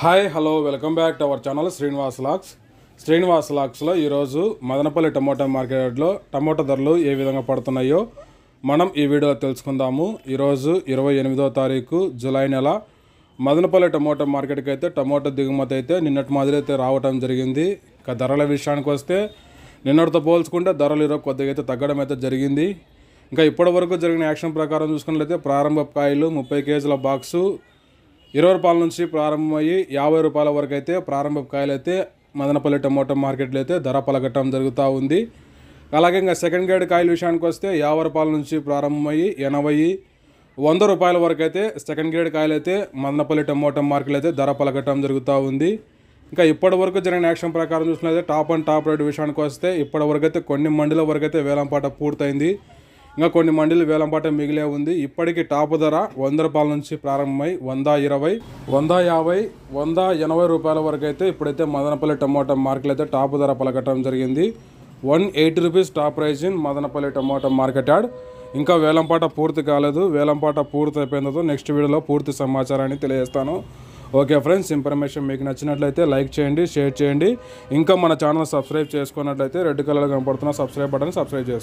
hi hello welcome back to our channel Srinivas లాక్స్ శ్రీనివాస్ లాక్స్లో ఈరోజు మదనపల్లి టమోటా మార్కెట్లో టమోటా ధరలు ఏ విధంగా పడుతున్నాయో మనం ఈ వీడియోలో తెలుసుకుందాము ఈరోజు ఇరవై ఎనిమిదో తారీఖు జులై నెల మదనపల్లి టమోటా మార్కెట్కి అయితే టమోటా దిగుమతి అయితే నిన్నటి మాదిరి అయితే రావటం జరిగింది ఇక ధరల విషయానికి వస్తే నిన్నటితో పోల్చుకుంటే ధరలు ఈరోజు కొద్దిగా అయితే తగ్గడం అయితే జరిగింది ఇంకా ఇప్పటివరకు జరిగిన యాక్షన్ ప్రకారం చూసుకున్నట్లయితే ప్రారంభ కాయలు ముప్పై కేజీల బాక్సు ఇరవై రూపాయల నుంచి ప్రారంభమయ్యి యాభై రూపాయల వరకు అయితే ప్రారంభ కాయలు అయితే మదనపల్లి టమోటో మార్కెట్లో అయితే ధర పలకటం జరుగుతూ ఉంది అలాగే ఇంకా సెకండ్ గ్రేడ్ కాయల విషయానికి వస్తే యాభై రూపాయల నుంచి ప్రారంభమయ్యి ఎనభై వంద రూపాయల వరకు అయితే సెకండ్ గ్రేడ్ కాయలు అయితే మదనపల్లి టమోటో మార్కెట్లో అయితే ధర పలకటం జరుగుతూ ఉంది ఇంకా ఇప్పటి వరకు జరిగిన యాక్షన్ ప్రకారం చూసినట్లయితే టాప్ అండ్ టాప్ రేట్ విషయానికి వస్తే ఇప్పటి వరకు అయితే కొన్ని మండల వరకు అయితే వేలంపాట పూర్తయింది ఇంకా కొన్ని మండీలు వేలంపాట మిగిలే ఉంది ఇప్పటికీ టాప్ ధర వంద రూపాయల నుంచి ప్రారంభమై వంద ఇరవై వంద యాభై వంద ఎనభై రూపాయల వరకు అయితే ఇప్పుడైతే మదనపల్లి టమాటా మార్కెట్ అయితే టాప్ ధర పలకటం జరిగింది one eighty rupees top price in Madanapalle tomato market at ఇంకా వేలంపాట పూర్తి కాలేదు వేలంపాట పూర్తి అయిపోయిందో నెక్స్ట్ వీడియోలో పూర్తి సమాచారాన్ని తెలియజేస్తాను ఓకే ఫ్రెండ్స్ ఇన్ఫర్మేషన్ మీకు నచ్చినట్లయితే లైక్ చేయండి షేర్ చేయండి ఇంకా మన ఛానల్ సబ్స్క్రైబ్ చేసుకున్నట్లయితే రెడ్ కలర్ కనపడుతున్న సబ్స్క్రైబ్ బటన్ సబ్స్క్రైబ్ చేసుకోండి